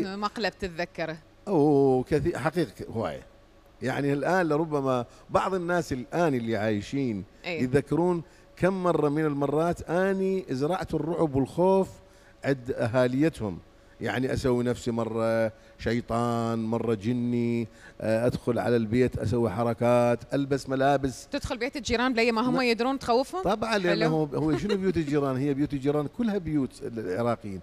مقلب تتذكره أو كثير حقيقة هواية يعني الآن لربما بعض الناس الآن اللي عايشين أيه. يتذكرون كم مرة من المرات أني زرعت الرعب والخوف عند أهاليتهم يعني اسوي نفسي مره شيطان مره جني آه، ادخل على البيت اسوي حركات البس ملابس تدخل بيت الجيران بلا ما هم يدرون تخوفهم طبعا لانه هو شنو بيوت الجيران هي بيوت الجيران كلها بيوت العراقيين